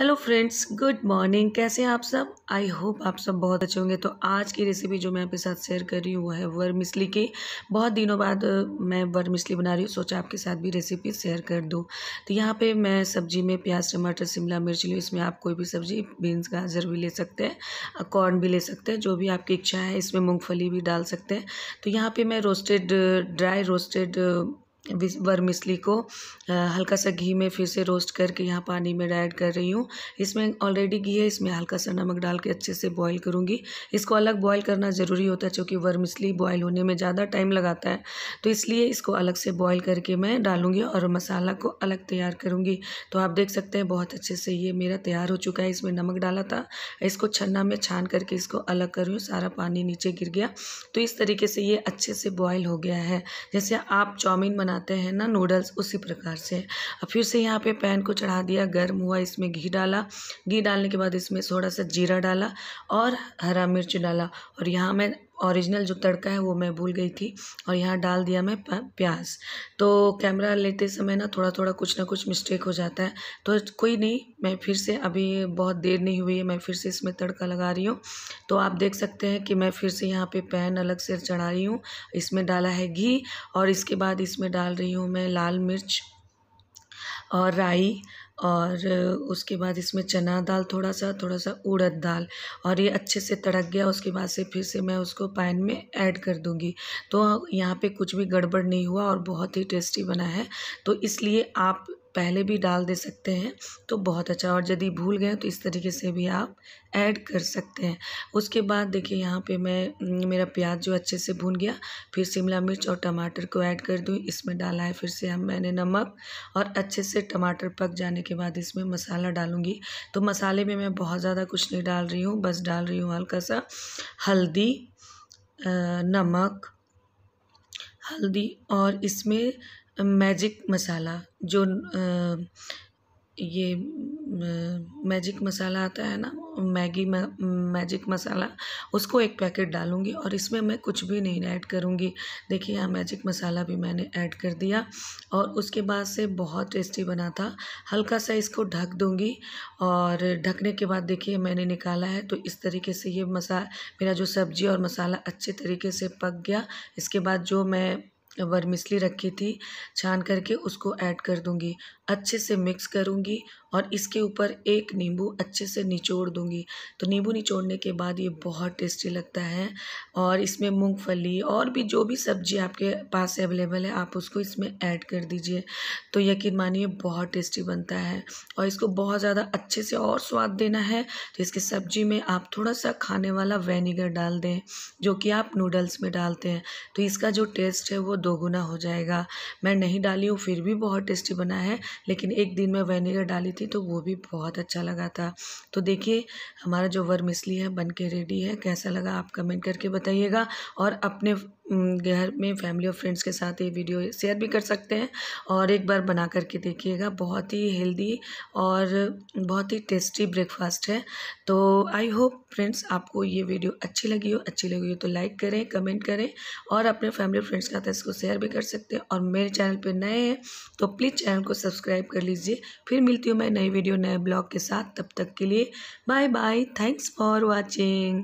hello friends good morning कैसे हैं आप सब आई होप आप सब बहुत अच्छे होंगे तो आज की रेसिपी जो मैं आपके साथ शेयर कर रही हूँ वो है वर्मिसली की बहुत दिनों बाद मैं वर्मिसली बना रही हूँ सोचा आपके साथ भी रेसिपी शेयर कर दूँ तो यहाँ पे मैं सब्जी में प्याज टमाटर शिमला मिर्च ली इसमें आप कोई भी सब्जी बीन्स गाजर भी ले सकते हैं कॉर्न भी ले सकते हैं जो भी आपकी इच्छा है इसमें मूँगफली भी डाल सकते हैं तो यहाँ पर मैं रोस्टेड ड्राई रोस्टेड वर्मिसली को हल्का सा घी में फिर से रोस्ट करके यहाँ पानी में ऐड कर रही हूँ इसमें ऑलरेडी घी है इसमें हल्का सा नमक डाल के अच्छे से बॉईल करूँगी इसको अलग बॉईल करना ज़रूरी होता है क्योंकि वर्मिसली बॉईल होने में ज़्यादा टाइम लगाता है तो इसलिए इसको अलग से बॉईल करके मैं डालूँगी और मसाला को अलग तैयार करूँगी तो आप देख सकते हैं बहुत अच्छे से ये मेरा तैयार हो चुका है इसमें नमक डाला था इसको छन्ना में छान करके इसको अलग कर रही सारा पानी नीचे गिर गया तो इस तरीके से ये अच्छे से बॉयल हो गया है जैसे आप चाउमीन बना बनाते हैं ना नूडल्स उसी प्रकार से अब फिर से यहाँ पे पैन को चढ़ा दिया गर्म हुआ इसमें घी डाला घी डालने के बाद इसमें थोड़ा सा जीरा डाला और हरा मिर्च डाला और यहाँ मैं ओरिजिनल जो तड़का है वो मैं भूल गई थी और यहाँ डाल दिया मैं प्याज तो कैमरा लेते समय ना थोड़ा थोड़ा कुछ ना कुछ मिस्टेक हो जाता है तो कोई नहीं मैं फिर से अभी बहुत देर नहीं हुई है मैं फिर से इसमें तड़का लगा रही हूँ तो आप देख सकते हैं कि मैं फिर से यहाँ पे पैन अलग से चढ़ा रही हूँ इसमें डाला है घी और इसके बाद इसमें डाल रही हूँ मैं लाल मिर्च और राई और उसके बाद इसमें चना दाल थोड़ा सा थोड़ा सा उड़द दाल और ये अच्छे से तड़क गया उसके बाद से फिर से मैं उसको पैन में ऐड कर दूँगी तो यहाँ पे कुछ भी गड़बड़ नहीं हुआ और बहुत ही टेस्टी बना है तो इसलिए आप पहले भी डाल दे सकते हैं तो बहुत अच्छा और यदि भूल गए तो इस तरीके से भी आप ऐड कर सकते हैं उसके बाद देखिए यहाँ पे मैं मेरा प्याज जो अच्छे से भून गया फिर शिमला मिर्च और टमाटर को ऐड कर दूँ इसमें डाला है फिर से हम मैंने नमक और अच्छे से टमाटर पक जाने के बाद इसमें मसाला डालूँगी तो मसाले में मैं बहुत ज़्यादा कुछ नहीं डाल रही हूँ बस डाल रही हूँ हल्का सा हल्दी नमक हल्दी और इसमें मैजिक मसाला जो ये मैजिक मसाला आता है ना मैगी मैजिक मसाला उसको एक पैकेट डालूँगी और इसमें मैं कुछ भी नहीं ऐड करूँगी देखिए यहाँ मैजिक मसाला भी मैंने ऐड कर दिया और उसके बाद से बहुत टेस्टी बना था हल्का सा इसको ढक दूँगी और ढकने के बाद देखिए मैंने निकाला है तो इस तरीके से ये मसा मेरा जो सब्ज़ी और मसाला अच्छे तरीके से पक गया इसके बाद जो मैं वर्मिसली रखी थी छान करके उसको ऐड कर दूँगी अच्छे से मिक्स करूँगी और इसके ऊपर एक नींबू अच्छे से निचोड़ दूँगी तो नींबू निचोड़ने के बाद ये बहुत टेस्टी लगता है और इसमें मूंगफली और भी जो भी सब्जी आपके पास अवेलेबल है आप उसको इसमें ऐड कर दीजिए तो यकीन मानिए बहुत टेस्टी बनता है और इसको बहुत ज़्यादा अच्छे से और स्वाद देना है तो इसकी सब्जी में आप थोड़ा सा खाने वाला वेनेगर डाल दें जो कि आप नूडल्स में डालते हैं तो इसका जो टेस्ट है वो दोगुना हो जाएगा मैं नहीं डाली हूँ फिर भी बहुत टेस्टी बना है लेकिन एक दिन मैं वेनेगर डाली थी तो वो भी बहुत अच्छा लगा था तो देखिए हमारा जो वर्मिसली है बन के रेडी है कैसा लगा आप कमेंट करके बताइएगा और अपने घर में फैमिली और फ्रेंड्स के साथ ये वीडियो शेयर भी कर सकते हैं और एक बार बना करके देखिएगा बहुत ही हेल्दी और बहुत ही टेस्टी ब्रेकफास्ट है तो आई होप फ्रेंड्स आपको ये वीडियो अच्छी लगी हो अच्छी लगी हो तो लाइक करें कमेंट करें और अपने फैमिली फ्रेंड्स के साथ इसको शेयर भी कर सकते हैं और मेरे चैनल पर नए हैं तो प्लीज़ चैनल को सब्सक्राइब कर लीजिए फिर मिलती हूँ मैं नई वीडियो नए ब्लॉग के साथ तब तक के लिए bye bye thanks for watching